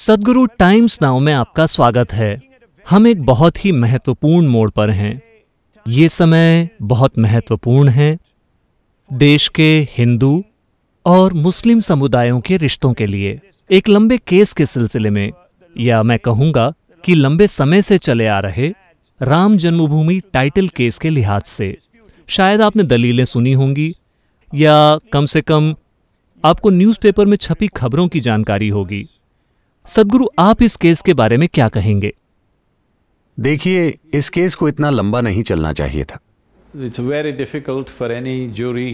सदगुरु times now में आपका स्वागत है हम एक बहुत ही महत्वपूर्ण मोड़ पर हैं ये समय बहुत महत्वपूर्ण है देश के हिंदू और मुस्लिम समुदायों के रिश्तों के लिए एक लंबे केस के सिलसिले में या मैं कहूंगा कि लंबे समय से चले आ रहे राम जन्मभूमि टाइटल केस के लिहाज से शायद आपने दलीलें सुनी होंगी या कम से कम आपको न्यूज़पेपर में छपी खबरों की जानकारी होगी सदगुरु आप इस केस के बारे में क्या कहेंगे देखिए इस केस को इतना लंबा नहीं चलना चाहिए था it's very difficult for any jury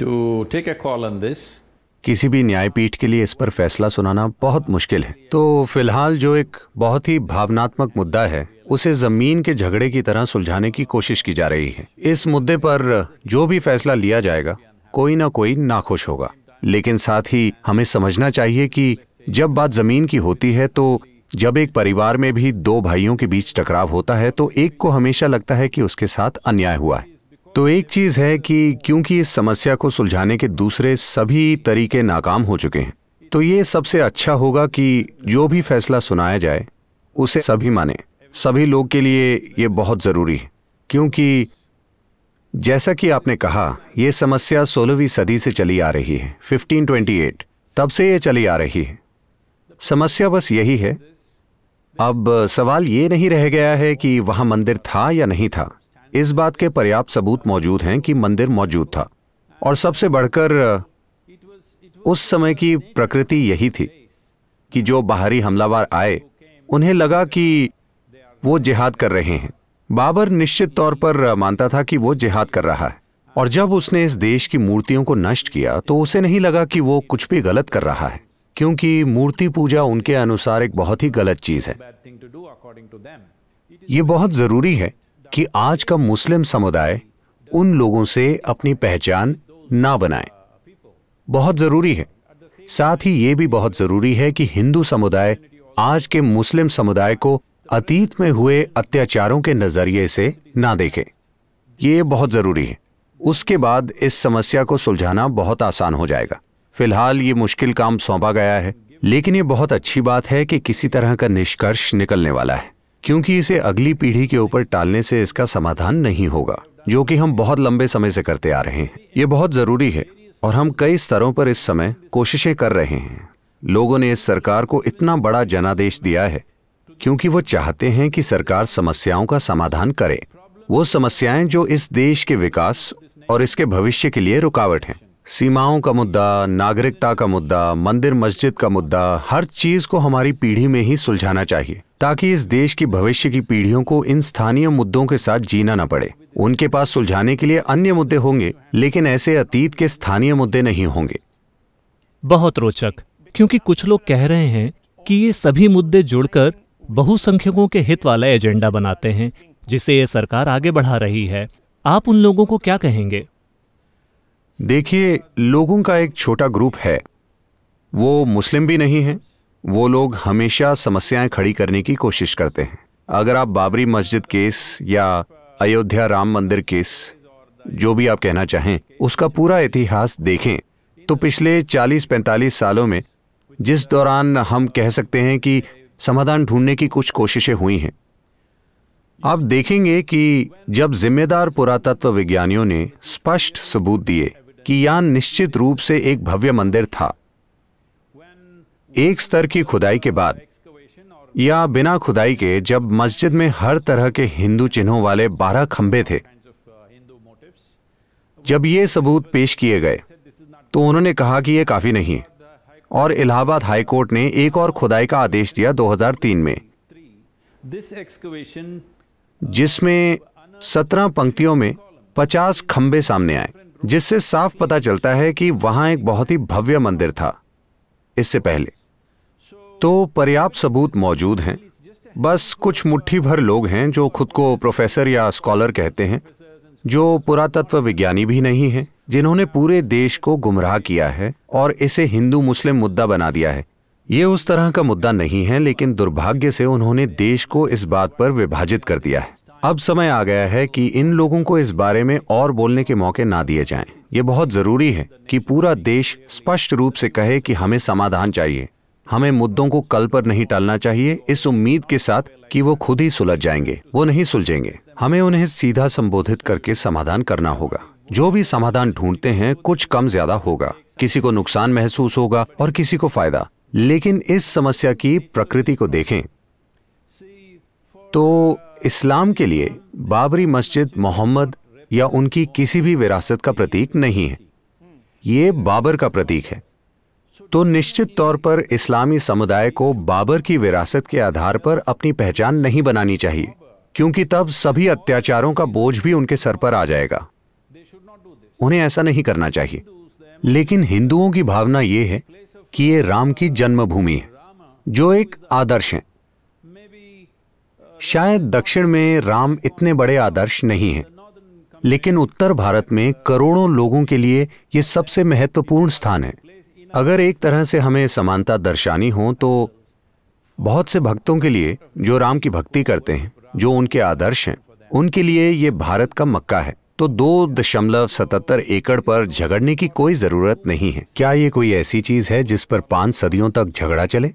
to take a call on this किसी भी न्यायपीठ के लिए इस पर फैसला सुनाना बहुत मुश्किल है तो फिलहाल जो एक बहुत ही भावनात्मक मुद्दा है उसे जमीन के झगड़े की तरह सुलझाने की कोशिश की जा रही है इस मुद्दे पर जो भी फैसला लिया जाएगा कोई ना कोई नाखुश होगा लेकिन साथ ही हमें समझना चाहिए कि जब बात जमीन की होती है तो जब एक परिवार में भी दो भाइयों के बीच टकराव होता है तो एक को हमेशा लगता है कि उसके साथ अन्याय हुआ है तो एक चीज है कि क्योंकि इस समस्या को सुलझाने के दूसरे सभी तरीके नाकाम हो चुके हैं तो ये सबसे अच्छा होगा कि जो भी फैसला सुनाया जाए उसे सभी माने सभी लोग के लिए ये बहुत ज़रूरी है क्योंकि जैसा कि आपने कहा यह समस्या सोलहवीं सदी से चली आ रही है 1528 तब से ये चली आ रही है समस्या बस यही है अब सवाल ये नहीं रह गया है कि वहां मंदिर था या नहीं था इस बात के पर्याप्त सबूत मौजूद हैं कि मंदिर मौजूद था और सबसे बढ़कर उस समय की प्रकृति यही थी कि जो बाहरी हमलावर आए उन्हें लगा कि वो जिहाद कर रहे हैं बाबर निश्चित तौर पर मानता था कि वो जिहाद कर रहा है और जब उसने इस देश की मूर्तियों को नष्ट किया तो उसे नहीं लगा कि वो कुछ भी गलत कर रहा है क्योंकि मूर्ति पूजा उनके अनुसार एक बहुत ही गलत चीज है ये बहुत जरूरी है कि आज का मुस्लिम समुदाय उन लोगों से अपनी पहचान ना बनाए बहुत जरूरी है साथ ही ये भी बहुत जरूरी है कि हिंदू समुदाय आज के मुस्लिम समुदाय को अतीत में हुए अत्याचारों के नजरिए से ना देखे ये बहुत जरूरी है उसके बाद इस समस्या को सुलझाना बहुत आसान हो जाएगा फिलहाल ये मुश्किल काम सौंपा गया है लेकिन ये बहुत अच्छी बात है कि किसी तरह का निष्कर्ष निकलने वाला है क्योंकि इसे अगली पीढ़ी के ऊपर टालने से इसका समाधान नहीं होगा जो कि हम बहुत लंबे समय से करते आ रहे हैं ये बहुत ज़रूरी है और हम कई स्तरों पर इस समय कोशिशें कर रहे हैं लोगों ने इस सरकार को इतना बड़ा जनादेश दिया है क्योंकि वो चाहते हैं कि सरकार समस्याओं का समाधान करे वो समस्याएं जो इस देश के विकास और इसके भविष्य के लिए रुकावट हैं सीमाओं का मुद्दा नागरिकता का मुद्दा मंदिर मस्जिद का मुद्दा हर चीज को हमारी पीढ़ी में ही सुलझाना चाहिए ताकि इस देश की भविष्य की पीढ़ियों को इन स्थानीय मुद्दों के साथ जीना न पड़े उनके पास सुलझाने के लिए अन्य मुद्दे होंगे लेकिन ऐसे अतीत के स्थानीय मुद्दे नहीं होंगे बहुत रोचक क्योंकि कुछ लोग कह रहे हैं कि ये सभी मुद्दे जुड़कर बहुसंख्यकों के हित वाला एजेंडा बनाते हैं जिसे ये सरकार आगे बढ़ा रही है आप उन लोगों को क्या कहेंगे देखिए लोगों का एक छोटा ग्रुप है वो मुस्लिम भी नहीं है वो लोग हमेशा समस्याएं खड़ी करने की कोशिश करते हैं अगर आप बाबरी मस्जिद केस या अयोध्या राम मंदिर केस जो भी आप कहना चाहें उसका पूरा इतिहास देखें तो पिछले 40-45 सालों में जिस दौरान हम कह सकते हैं कि समाधान ढूंढने की कुछ कोशिशें हुई हैं आप देखेंगे कि जब जिम्मेदार पुरातत्व विज्ञानियों ने स्पष्ट सबूत दिए कियान निश्चित रूप से एक भव्य मंदिर था एक स्तर की खुदाई के बाद या बिना खुदाई के जब मस्जिद में हर तरह के हिंदू चिन्हों वाले बारह खंबे थे जब ये सबूत पेश किए गए तो उन्होंने कहा कि यह काफ़ी नहीं और इलाहाबाद हाईकोर्ट ने एक और खुदाई का आदेश दिया 2003 में जिसमें सत्रह पंक्तियों में पचास खंबे सामने आए जिससे साफ पता चलता है कि वहां एक बहुत ही भव्य मंदिर था इससे पहले तो पर्याप्त सबूत मौजूद हैं बस कुछ मुट्ठी भर लोग हैं जो खुद को प्रोफेसर या स्कॉलर कहते हैं जो पुरातत्व विज्ञानी भी नहीं हैं जिन्होंने पूरे देश को गुमराह किया है और इसे हिंदू मुस्लिम मुद्दा बना दिया है ये उस तरह का मुद्दा नहीं है लेकिन दुर्भाग्य से उन्होंने देश को इस बात पर विभाजित कर दिया है अब समय आ गया है कि इन लोगों को इस बारे में और बोलने के मौके ना दिए जाएं। ये बहुत ज़रूरी है कि पूरा देश स्पष्ट रूप से कहे कि हमें समाधान चाहिए हमें मुद्दों को कल पर नहीं टालना चाहिए इस उम्मीद के साथ कि वो खुद ही सुलझ जाएंगे वो नहीं सुलझेंगे हमें उन्हें सीधा संबोधित करके समाधान करना होगा जो भी समाधान ढूंढते हैं कुछ कम ज्यादा होगा किसी को नुकसान महसूस होगा और किसी को फायदा लेकिन इस समस्या की प्रकृति को देखें तो इस्लाम के लिए बाबरी मस्जिद मोहम्मद या उनकी किसी भी विरासत का प्रतीक नहीं है ये बाबर का प्रतीक है तो निश्चित तौर पर इस्लामी समुदाय को बाबर की विरासत के आधार पर अपनी पहचान नहीं बनानी चाहिए क्योंकि तब सभी अत्याचारों का बोझ भी उनके सर पर आ जाएगा उन्हें ऐसा नहीं करना चाहिए लेकिन हिंदुओं की भावना यह है कि ये राम की जन्मभूमि है जो एक आदर्श है शायद दक्षिण में राम इतने बड़े आदर्श नहीं हैं लेकिन उत्तर भारत में करोड़ों लोगों के लिए ये सबसे महत्वपूर्ण स्थान है अगर एक तरह से हमें समानता दर्शानी हो तो बहुत से भक्तों के लिए जो राम की भक्ति करते हैं जो उनके आदर्श हैं उनके लिए ये भारत का मक्का है तो दो दशमलव सतहत्तर एकड़ पर झगड़ने की कोई जरूरत नहीं है क्या ये कोई ऐसी चीज है जिस पर पांच सदियों तक झगड़ा चले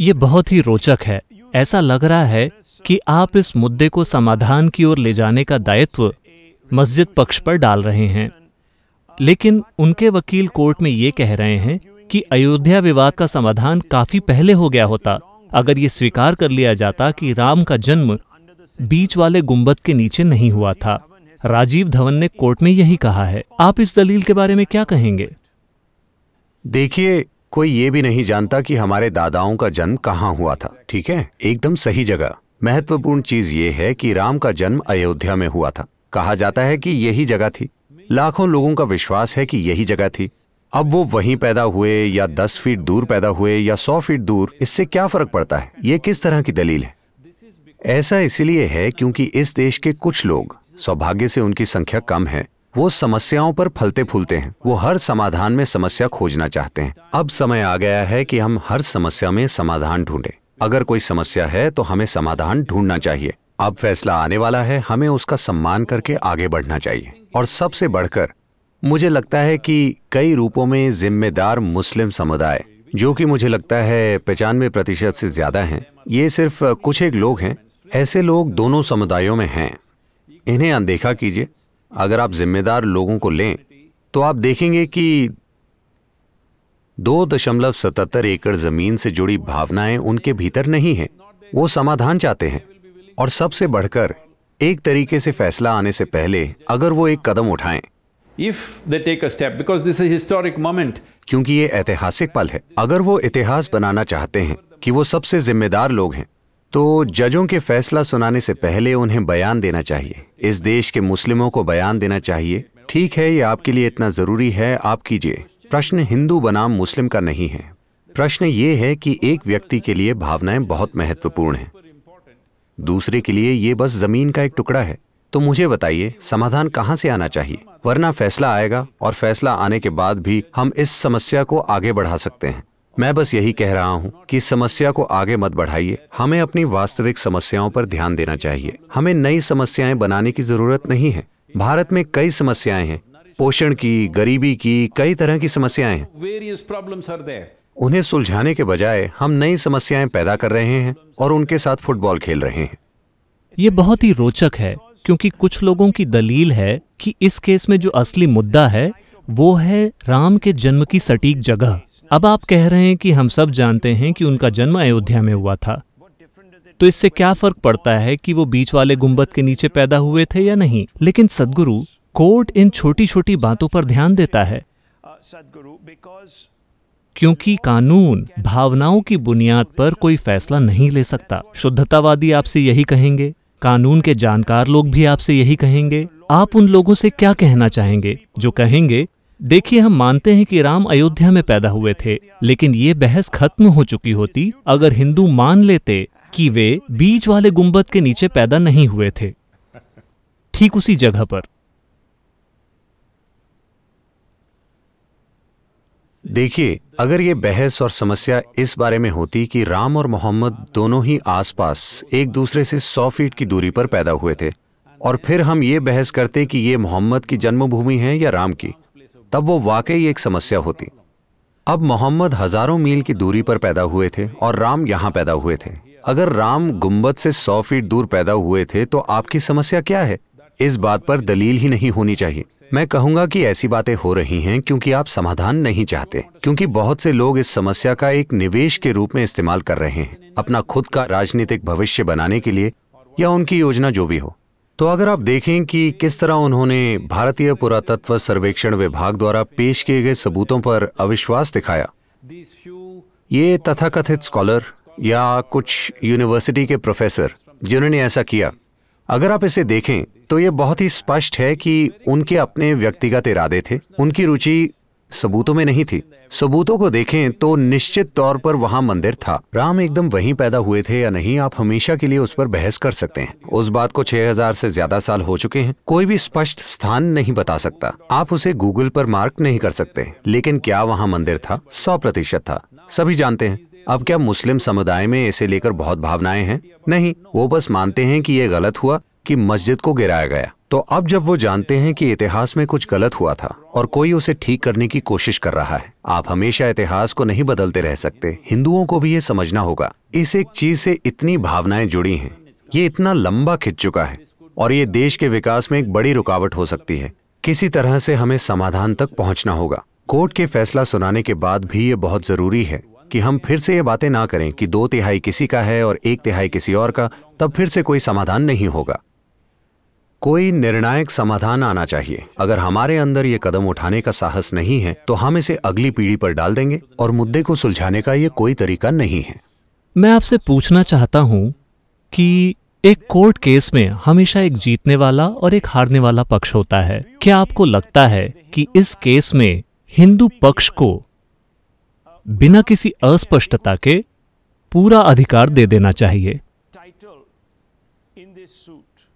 ये बहुत ही रोचक है ऐसा लग रहा है कि आप इस मुद्दे को समाधान की ओर ले जाने का दायित्व मस्जिद पक्ष पर डाल रहे हैं लेकिन उनके वकील कोर्ट में ये कह रहे हैं कि अयोध्या विवाद का समाधान काफी पहले हो गया होता अगर ये स्वीकार कर लिया जाता कि राम का जन्म बीच वाले गुंबद के नीचे नहीं हुआ था राजीव धवन ने कोर्ट में यही कहा है आप इस दलील के बारे में क्या कहेंगे देखिए कोई ये भी नहीं जानता कि हमारे दादाओं का जन्म कहाँ हुआ था ठीक है एकदम सही जगह महत्वपूर्ण चीज ये है कि राम का जन्म अयोध्या में हुआ था कहा जाता है कि यही जगह थी लाखों लोगों का विश्वास है कि यही जगह थी अब वो वहीं पैदा हुए या दस फीट दूर पैदा हुए या सौ फीट दूर इससे क्या फर्क पड़ता है ये किस तरह की दलील है ऐसा इसलिए है क्योंकि इस देश के कुछ लोग सौभाग्य से उनकी संख्या कम है वो समस्याओं पर फलते फूलते हैं वो हर समाधान में समस्या खोजना चाहते हैं अब समय आ गया है कि हम हर समस्या में समाधान ढूंढें अगर कोई समस्या है तो हमें समाधान ढूंढना चाहिए अब फैसला आने वाला है हमें उसका सम्मान करके आगे बढ़ना चाहिए और सबसे बढ़कर मुझे लगता है कि कई रूपों में जिम्मेदार मुस्लिम समुदाय जो कि मुझे लगता है पचानवे प्रतिशत से ज्यादा हैं ये सिर्फ कुछ एक लोग हैं ऐसे लोग दोनों समुदायों में हैं इन्हें अनदेखा कीजिए अगर आप जिम्मेदार लोगों को लें तो आप देखेंगे कि दो दशमलव सतहत्तर एकड़ जमीन से जुड़ी भावनाएं उनके भीतर नहीं हैं वो समाधान चाहते हैं और सबसे बढ़कर एक तरीके से फैसला आने से पहले अगर वो एक कदम उठाएं if they take a step because this is historic moment क्योंकि ये ऐतिहासिक पल है अगर वो इतिहास बनाना चाहते हैं कि वो सबसे जिम्मेदार लोग हैं तो जजों के फैसला सुनाने से पहले उन्हें बयान देना चाहिए इस देश के मुस्लिमों को बयान देना चाहिए ठीक है ये आपके लिए इतना ज़रूरी है आप कीजिए प्रश्न हिंदू बनाम मुस्लिम का नहीं है प्रश्न ये है कि एक व्यक्ति के लिए भावनाएं बहुत महत्वपूर्ण हैं दूसरे के लिए ये बस जमीन का एक टुकड़ा है तो मुझे बताइए समाधान कहाँ से आना चाहिए वरना फैसला आएगा और फैसला आने के बाद भी हम इस समस्या को आगे बढ़ा सकते हैं मैं बस यही कह रहा हूँ कि समस्या को आगे मत बढ़ाइए हमें अपनी वास्तविक समस्याओं पर ध्यान देना चाहिए हमें नई समस्याएं बनाने की जरूरत नहीं है भारत में कई समस्याएं हैं पोषण की गरीबी की कई तरह की समस्याएं हैं उन्हें सुलझाने के बजाय हम नई समस्याएं पैदा कर रहे हैं और उनके साथ फुटबॉल खेल रहे हैं ये बहुत ही रोचक है क्योंकि कुछ लोगों की दलील है कि इस केस में जो असली मुद्दा है वो है राम के जन्म की सटीक जगह अब आप कह रहे हैं कि हम सब जानते हैं कि उनका जन्म अयोध्या में हुआ था तो इससे क्या फर्क पड़ता है कि वो बीच वाले गुंबद के नीचे पैदा हुए थे या नहीं लेकिन सदगुरु कोर्ट इन छोटी छोटी बातों पर ध्यान देता है क्योंकि कानून भावनाओं की बुनियाद पर कोई फैसला नहीं ले सकता शुद्धतावादी आपसे यही कहेंगे कानून के जानकार लोग भी आपसे यही कहेंगे आप उन लोगों से क्या कहना चाहेंगे जो कहेंगे देखिए हम मानते हैं कि राम अयोध्या में पैदा हुए थे लेकिन ये बहस खत्म हो चुकी होती अगर हिंदू मान लेते कि वे बीच वाले गुंबद के नीचे पैदा नहीं हुए थे ठीक उसी जगह पर देखिए अगर ये बहस और समस्या इस बारे में होती कि राम और मोहम्मद दोनों ही आसपास एक दूसरे से सौ फीट की दूरी पर पैदा हुए थे और फिर हम ये बहस करते कि ये मोहम्मद की जन्मभूमि है या राम की तब वो वाकई एक समस्या होती अब मोहम्मद हजारों मील की दूरी पर पैदा हुए थे और राम यहां पैदा हुए थे अगर राम गुम्बद से सौ फीट दूर पैदा हुए थे तो आपकी समस्या क्या है इस बात पर दलील ही नहीं होनी चाहिए मैं कहूंगा कि ऐसी बातें हो रही हैं क्योंकि आप समाधान नहीं चाहते क्योंकि बहुत से लोग इस समस्या का एक निवेश के रूप में इस्तेमाल कर रहे हैं अपना खुद का राजनीतिक भविष्य बनाने के लिए या उनकी योजना जो भी हो तो अगर आप देखें कि किस तरह उन्होंने भारतीय पुरातत्व सर्वेक्षण विभाग द्वारा पेश किए गए सबूतों पर अविश्वास दिखाया ये तथाकथित स्कॉलर या कुछ यूनिवर्सिटी के प्रोफेसर जिन्होंने ऐसा किया अगर आप इसे देखें तो ये बहुत ही स्पष्ट है कि उनके अपने व्यक्तिगत इरादे थे उनकी रुचि सबूतों में नहीं थी सबूतों को देखें तो निश्चित तौर पर वहाँ मंदिर था राम एकदम वहीं पैदा हुए थे या नहीं आप हमेशा के लिए उस पर बहस कर सकते हैं उस बात को 6000 से ज्यादा साल हो चुके हैं कोई भी स्पष्ट स्थान नहीं बता सकता आप उसे गूगल पर मार्क नहीं कर सकते लेकिन क्या वहाँ मंदिर था सौ प्रतिशत था सभी जानते हैं अब क्या मुस्लिम समुदाय में इसे लेकर बहुत भावनाएं हैं नहीं वो बस मानते हैं कि ये गलत हुआ कि मस्जिद को गिराया गया तो अब जब वो जानते हैं कि इतिहास में कुछ गलत हुआ था और कोई उसे ठीक करने की कोशिश कर रहा है आप हमेशा इतिहास को नहीं बदलते रह सकते हिंदुओं को भी ये समझना होगा इस एक चीज से इतनी भावनाएं जुड़ी हैं ये इतना लंबा खिंच चुका है और ये देश के विकास में एक बड़ी रुकावट हो सकती है किसी तरह से हमें समाधान तक पहुंचना होगा कोर्ट के फैसला सुनाने के बाद भी ये बहुत जरूरी है कि हम फिर से ये बातें ना करें कि दो तिहाई किसी का है और एक तिहाई किसी और का तब फिर से कोई समाधान नहीं होगा कोई निर्णायक समाधान आना चाहिए अगर हमारे अंदर ये कदम उठाने का साहस नहीं है तो हम इसे अगली पीढ़ी पर डाल देंगे और मुद्दे को सुलझाने का ये कोई तरीका नहीं है मैं आपसे पूछना चाहता हूँ कि एक कोर्ट केस में हमेशा एक जीतने वाला और एक हारने वाला पक्ष होता है क्या आपको लगता है कि इस केस में हिंदू पक्ष को बिना किसी अस्पष्टता के पूरा अधिकार दे देना चाहिए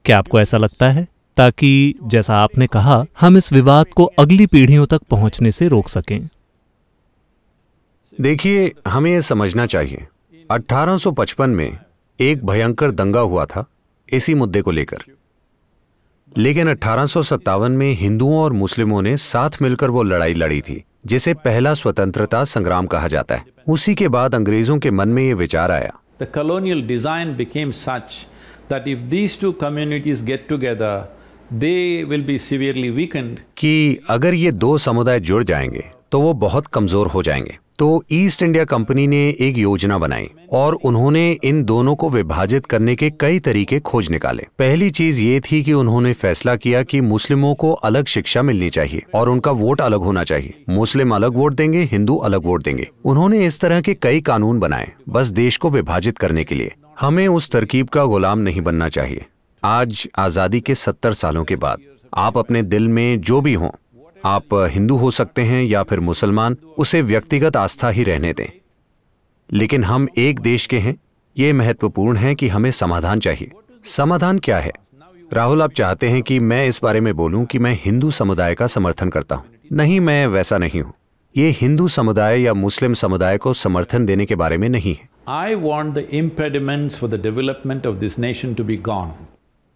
क्या आपको ऐसा लगता है ताकि जैसा आपने कहा हम इस विवाद को अगली पीढ़ियों तक पहुंचने से रोक सकें देखिए हमें यह समझना चाहिए 1855 में एक भयंकर दंगा हुआ था इसी मुद्दे को लेकर लेकिन अठारह में हिंदुओं और मुस्लिमों ने साथ मिलकर वो लड़ाई लड़ी थी जिसे पहला स्वतंत्रता संग्राम कहा जाता है उसी के बाद अंग्रेजों के मन में यह विचार आया the colonial design became such that if these two communities get together, they will be severely weakened. कि अगर ये दो समुदाय जुड़ जाएंगे तो वो बहुत कमजोर हो जाएंगे तो ईस्ट इंडिया कंपनी ने एक योजना बनाई और उन्होंने इन दोनों को विभाजित करने के कई तरीके खोज निकाले पहली चीज ये थी कि उन्होंने फैसला किया कि मुस्लिमों को अलग शिक्षा मिलनी चाहिए और उनका वोट अलग होना चाहिए मुस्लिम अलग वोट देंगे हिंदू अलग वोट देंगे उन्होंने इस तरह के कई कानून बनाए बस देश को विभाजित करने के लिए हमें उस तरकीब का गुलाम नहीं बनना चाहिए आज आज़ादी के सत्तर सालों के बाद आप अपने दिल में जो भी हों आप हिंदू हो सकते हैं या फिर मुसलमान उसे व्यक्तिगत आस्था ही रहने दें लेकिन हम एक देश के हैं ये महत्वपूर्ण है कि हमें समाधान चाहिए समाधान क्या है राहुल आप चाहते हैं कि मैं इस बारे में बोलूं कि मैं हिंदू समुदाय का समर्थन करता हूं नहीं मैं वैसा नहीं हूं ये हिंदू समुदाय या मुस्लिम समुदाय को समर्थन देने के बारे में नहीं है I want the impediments for the development of this nation to be gone.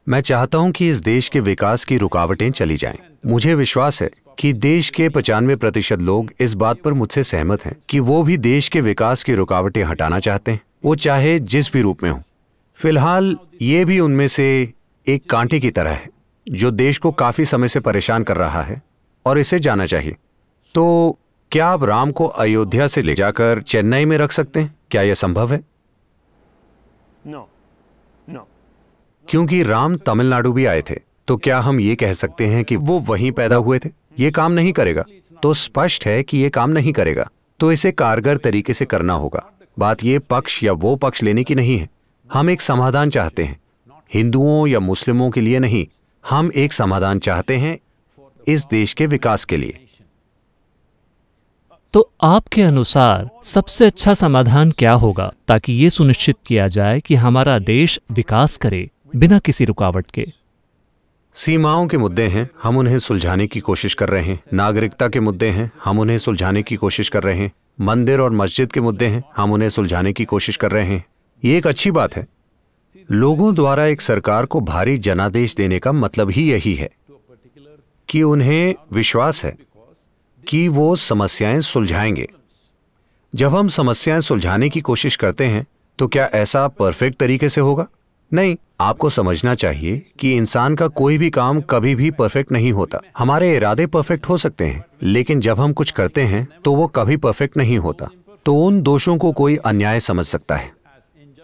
मैं चाहता हूं कि इस देश के विकास की रुकावटें चली जाएं। मुझे विश्वास है कि देश के पचानवे प्रतिशत लोग इस बात पर मुझसे सहमत हैं कि वो भी देश के विकास की रुकावटें हटाना चाहते हैं वो चाहे जिस भी रूप में हो फिलहाल ये भी उनमें से एक कांटे की तरह है जो देश को काफी समय से परेशान कर रहा है और इसे जाना चाहिए तो क्या आप राम को अयोध्या से ले जाकर चेन्नई में रख सकते हैं क्या यह संभव है नो no. No no. क्योंकि राम तमिलनाडु भी आए थे तो क्या हम ये कह सकते हैं कि वो वहीं पैदा हुए थे ये काम नहीं करेगा तो स्पष्ट है कि ये काम नहीं करेगा तो इसे कारगर तरीके से करना होगा बात ये पक्ष या वो पक्ष लेने की नहीं है हम एक समाधान चाहते हैं हिंदुओं या मुस्लिमों के लिए नहीं हम एक समाधान चाहते हैं इस देश के विकास के लिए तो आपके अनुसार सबसे अच्छा समाधान क्या होगा ताकि ये सुनिश्चित किया जाए कि हमारा देश विकास करे बिना किसी रुकावट के सीमाओं के मुद्दे हैं हम उन्हें सुलझाने की कोशिश कर रहे हैं नागरिकता के मुद्दे हैं हम उन्हें सुलझाने की कोशिश कर रहे हैं मंदिर और मस्जिद के मुद्दे हैं हम उन्हें सुलझाने की कोशिश कर रहे हैं ये एक अच्छी बात है लोगों द्वारा एक सरकार को भारी जनादेश देने का मतलब ही यही है कि उन्हें विश्वास है कि वो समस्याएं सुलझाएंगे जब हम समस्याएं सुलझाने की कोशिश करते हैं तो क्या ऐसा परफेक्ट तरीके से होगा नहीं आपको समझना चाहिए कि इंसान का कोई भी काम कभी भी परफेक्ट नहीं होता हमारे इरादे परफेक्ट हो सकते हैं लेकिन जब हम कुछ करते हैं तो वो कभी परफेक्ट नहीं होता तो उन दोषों को कोई अन्याय समझ सकता है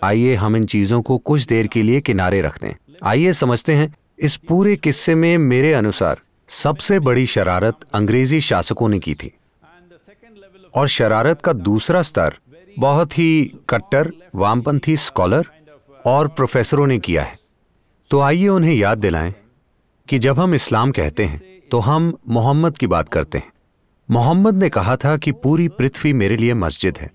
आइए हम इन चीजों को कुछ देर के लिए किनारे रख दें आइए समझते हैं इस पूरे किस्से में मेरे अनुसार सबसे बड़ी शरारत अंग्रेजी शासकों ने की थी और शरारत का दूसरा स्तर बहुत ही कट्टर वामपंथी स्कॉलर और प्रोफेसरों ने किया है तो आइए उन्हें याद दिलाएं कि जब हम इस्लाम कहते हैं तो हम मोहम्मद की बात करते हैं मोहम्मद ने कहा था कि पूरी पृथ्वी मेरे लिए मस्जिद है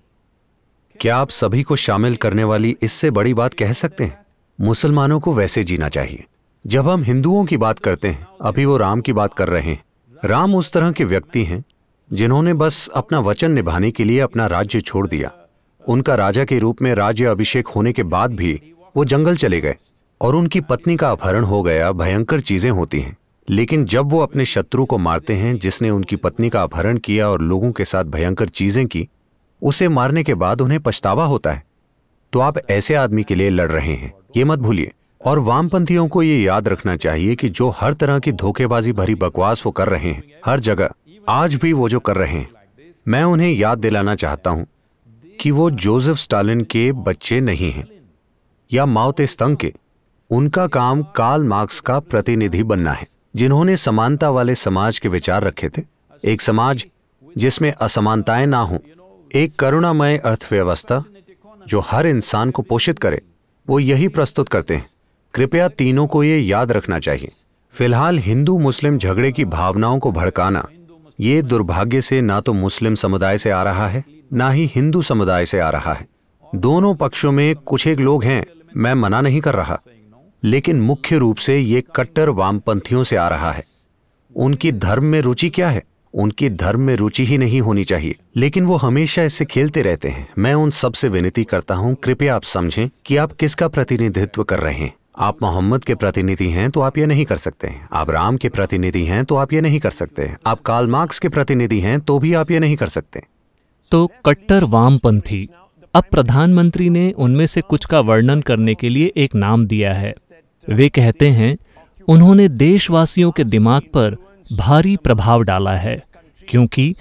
क्या आप सभी को शामिल करने वाली इससे बड़ी बात कह सकते हैं मुसलमानों को वैसे जीना चाहिए जब हम हिंदुओं की बात करते हैं अभी वो राम की बात कर रहे हैं राम उस तरह के व्यक्ति हैं जिन्होंने बस अपना वचन निभाने के लिए अपना राज्य छोड़ दिया उनका राजा के रूप में राज्य अभिषेक होने के बाद भी वो जंगल चले गए और उनकी पत्नी का अपहरण हो गया भयंकर चीजें होती हैं लेकिन जब वो अपने शत्रु को मारते हैं जिसने उनकी पत्नी का अपहरण किया और लोगों के साथ भयंकर चीजें की उसे मारने के बाद उन्हें पछतावा होता है तो आप ऐसे आदमी के लिए लड़ रहे हैं ये मत भूलिए और वामपंथियों को ये याद रखना चाहिए कि जो हर तरह की धोखेबाजी भरी बकवास वो कर रहे हैं हर जगह आज भी वो जो कर रहे हैं मैं उन्हें याद दिलाना चाहता हूं कि वो जोसेफ स्टालिन के बच्चे नहीं हैं या माओते स्तंग के उनका काम कार्ल मार्क्स का प्रतिनिधि बनना है जिन्होंने समानता वाले समाज के विचार रखे थे एक समाज जिसमें असमानताएं ना हों एक करुणामय अर्थव्यवस्था जो हर इंसान को पोषित करे वो यही प्रस्तुत करते हैं कृपया तीनों को ये याद रखना चाहिए फिलहाल हिंदू मुस्लिम झगड़े की भावनाओं को भड़काना ये दुर्भाग्य से ना तो मुस्लिम समुदाय से आ रहा है ना ही हिंदू समुदाय से आ रहा है दोनों पक्षों में कुछ एक लोग हैं मैं मना नहीं कर रहा लेकिन मुख्य रूप से ये कट्टर वामपंथियों से आ रहा है उनकी धर्म में रुचि क्या है उनकी धर्म में रुचि ही नहीं होनी चाहिए लेकिन वो हमेशा इससे खेलते रहते हैं मैं उन सबसे विनती करता हूं कृपया आप समझें कि आप किसका प्रतिनिधित्व कर रहे हैं आप मोहम्मद के प्रतिनिधि हैं तो आप ये नहीं कर सकते आप राम के प्रतिनिधि हैं तो आप ये नहीं कर सकते आप काल मार्क्स के प्रतिनिधि हैं तो भी आप ये नहीं कर सकते तो कट्टर वामपंथी अब प्रधानमंत्री ने उनमें से कुछ का वर्णन करने के लिए एक नाम दिया है वे कहते हैं उन्होंने देशवासियों के दिमाग पर भारी प्रभाव डाला है क्योंकि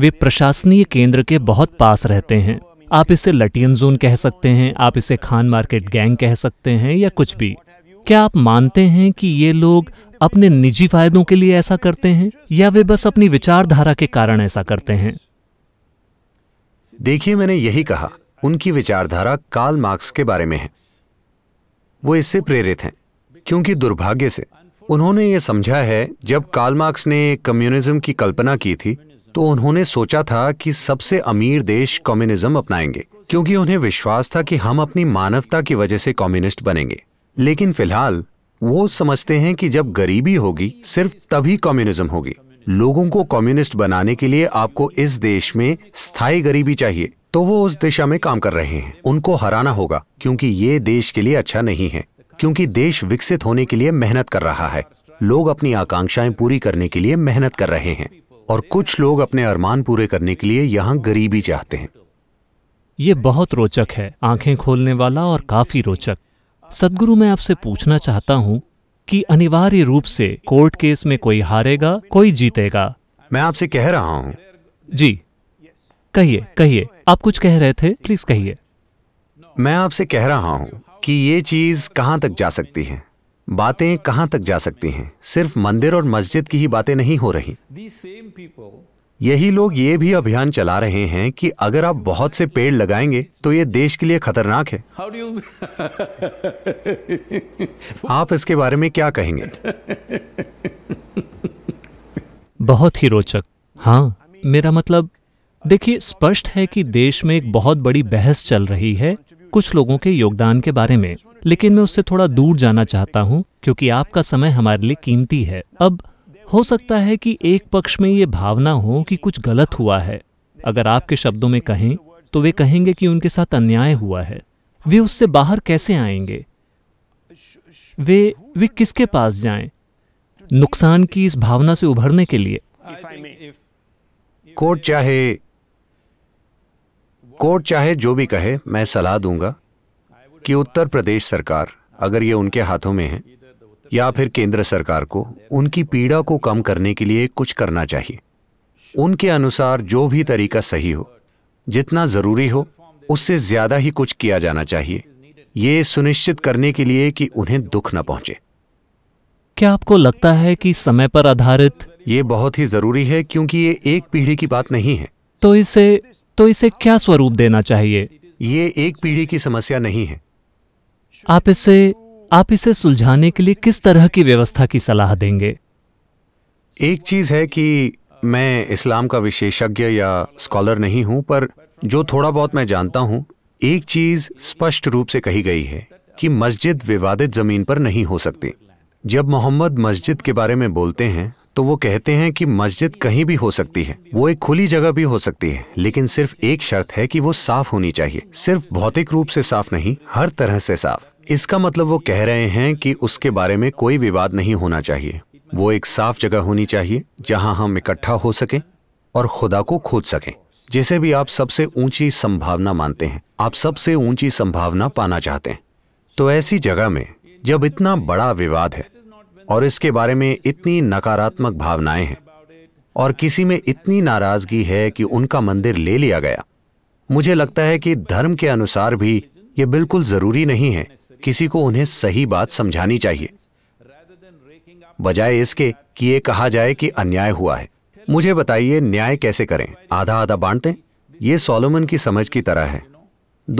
वे प्रशासनीय केंद्र के बहुत पास रहते हैं आप इसे लटियन जोन कह सकते हैं आप इसे खान मार्केट गैंग कह सकते हैं या कुछ भी क्या आप मानते हैं कि ये लोग अपने निजी फायदों के लिए ऐसा करते हैं या वे बस अपनी विचारधारा के कारण ऐसा करते हैं देखिए मैंने यही कहा उनकी विचारधारा काल मार्क्स के बारे में है वो इससे प्रेरित हैं क्योंकि दुर्भाग्य से उन्होंने ये समझा है जब काल मार्क्स ने कम्युनिज्म की कल्पना की थी तो उन्होंने सोचा था कि सबसे अमीर देश कम्युनिज्म अपनाएंगे क्योंकि उन्हें विश्वास था कि हम अपनी मानवता की वजह से कम्युनिस्ट बनेंगे लेकिन फिलहाल वो समझते हैं कि जब गरीबी होगी सिर्फ तभी कम्युनिज्म होगी लोगों को कम्युनिस्ट बनाने के लिए आपको इस देश में स्थायी गरीबी चाहिए तो वो उस दिशा में काम कर रहे हैं उनको हराना होगा क्योंकि ये देश के लिए अच्छा नहीं है क्योंकि देश विकसित होने के लिए मेहनत कर रहा है लोग अपनी आकांक्षाएं पूरी करने के लिए मेहनत कर रहे हैं और कुछ लोग अपने अरमान पूरे करने के लिए यहाँ गरीबी चाहते हैं ये बहुत रोचक है आंखें खोलने वाला और काफी रोचक सदगुरु मैं आपसे पूछना चाहता हूँ कि अनिवार्य रूप से कोर्ट केस में कोई हारेगा कोई जीतेगा मैं आपसे कह रहा हूँ जी कहिए कहिए आप कुछ कह रहे थे प्लीज कहिए मैं आपसे कह रहा हूँ कि ये चीज कहाँ तक जा सकती है बातें कहाँ तक जा सकती हैं सिर्फ मंदिर और मस्जिद की ही बातें नहीं हो रही यही लोग ये भी अभियान चला रहे हैं कि अगर आप बहुत से पेड़ लगाएंगे तो ये देश के लिए खतरनाक है आप इसके बारे में क्या कहेंगे बहुत ही रोचक हाँ मेरा मतलब देखिए स्पष्ट है कि देश में एक बहुत बड़ी बहस चल रही है कुछ लोगों के योगदान के बारे में लेकिन मैं उससे थोड़ा दूर जाना चाहता हूँ क्योंकि आपका समय हमारे लिए कीमती है अब हो सकता है कि एक पक्ष में ये भावना हो कि कुछ गलत हुआ है अगर आपके शब्दों में कहें तो वे कहेंगे कि उनके साथ अन्याय हुआ है वे उससे बाहर कैसे आएंगे वे वे किसके पास जाएं? नुकसान की इस भावना से उभरने के लिए कोर्ट चाहे कोर्ट चाहे जो भी कहे मैं सलाह दूंगा कि उत्तर प्रदेश सरकार अगर ये उनके हाथों में है या फिर केंद्र सरकार को उनकी पीड़ा को कम करने के लिए कुछ करना चाहिए उनके अनुसार जो भी तरीका सही हो जितना ज़रूरी हो उससे ज़्यादा ही कुछ किया जाना चाहिए ये सुनिश्चित करने के लिए कि उन्हें दुख न पहुंचे क्या आपको लगता है कि समय पर आधारित ये बहुत ही ज़रूरी है क्योंकि ये एक पीढ़ी की बात नहीं है तो इसे तो इसे क्या स्वरूप देना चाहिए ये एक पीढ़ी की समस्या नहीं है आप इसे आप इसे सुलझाने के लिए किस तरह की व्यवस्था की सलाह देंगे एक चीज है कि मैं इस्लाम का विशेषज्ञ या स्कॉलर नहीं हूं पर जो थोड़ा बहुत मैं जानता हूं एक चीज स्पष्ट रूप से कही गई है कि मस्जिद विवादित जमीन पर नहीं हो सकती जब मोहम्मद मस्जिद के बारे में बोलते हैं तो वो कहते हैं कि मस्जिद कहीं भी हो सकती है वो एक खुली जगह भी हो सकती है लेकिन सिर्फ एक शर्त है कि वो साफ होनी चाहिए सिर्फ भौतिक रूप से साफ नहीं हर तरह से साफ इसका मतलब वो कह रहे हैं कि उसके बारे में कोई विवाद नहीं होना चाहिए वो एक साफ जगह होनी चाहिए जहां हम इकट्ठा हो सकें और खुदा को खोज सकें जिसे भी आप सबसे ऊंची संभावना मानते हैं आप सबसे ऊंची संभावना पाना चाहते हैं तो ऐसी जगह में जब इतना बड़ा विवाद है और इसके बारे में इतनी नकारात्मक भावनाएं हैं और किसी में इतनी नाराजगी है कि उनका मंदिर ले लिया गया मुझे लगता है कि धर्म के अनुसार भी ये बिल्कुल जरूरी नहीं है किसी को उन्हें सही बात समझानी चाहिए बजाय इसके कि ये कहा जाए कि अन्याय हुआ है मुझे बताइए न्याय कैसे करें आधा आधा बांटते ये सोलोमन की समझ की तरह है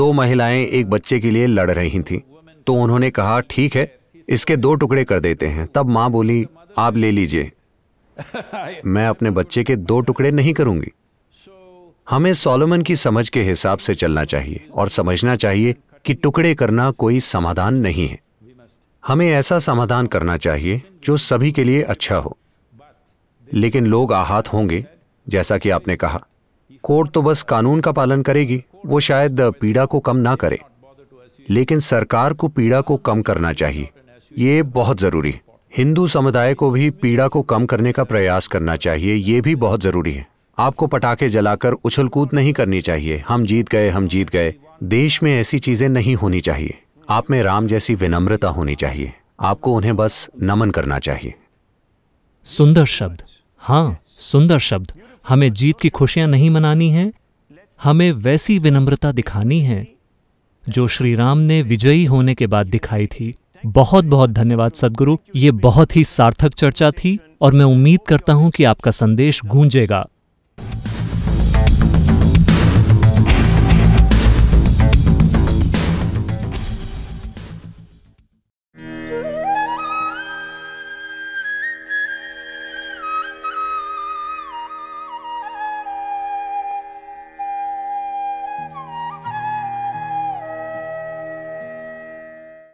दो महिलाएं एक बच्चे के लिए लड़ रही थीं तो उन्होंने कहा ठीक है इसके दो टुकड़े कर देते हैं तब माँ बोली आप ले लीजिए मैं अपने बच्चे के दो टुकड़े नहीं करूंगी हमें सोलोमन की समझ के हिसाब से चलना चाहिए और समझना चाहिए कि टुकड़े करना कोई समाधान नहीं है हमें ऐसा समाधान करना चाहिए जो सभी के लिए अच्छा हो लेकिन लोग आहत होंगे जैसा कि आपने कहा कोर्ट तो बस कानून का पालन करेगी वो शायद पीड़ा को कम ना करे लेकिन सरकार को पीड़ा को कम करना चाहिए ये बहुत ज़रूरी हिंदू समुदाय को भी पीड़ा को कम करने का प्रयास करना चाहिए ये भी बहुत ज़रूरी है आपको पटाखे जलाकर उछल कूद नहीं करनी चाहिए हम जीत गए हम जीत गए देश में ऐसी चीज़ें नहीं होनी चाहिए आप में राम जैसी विनम्रता होनी चाहिए आपको उन्हें बस नमन करना चाहिए सुंदर शब्द हाँ सुंदर शब्द हमें जीत की खुशियां नहीं मनानी हैं हमें वैसी विनम्रता दिखानी है जो श्री राम ने विजयी होने के बाद दिखाई थी बहुत बहुत धन्यवाद सदगुरु ये बहुत ही सार्थक चर्चा थी और मैं उम्मीद करता हूँ कि आपका संदेश गूंजेगा